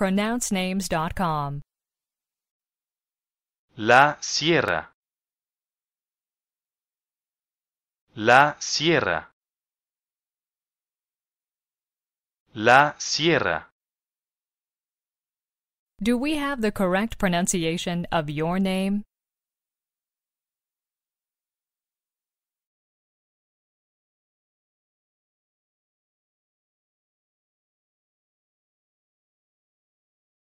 pronouncenames.com. La sierra. La sierra. La sierra. Do we have the correct pronunciation of your name?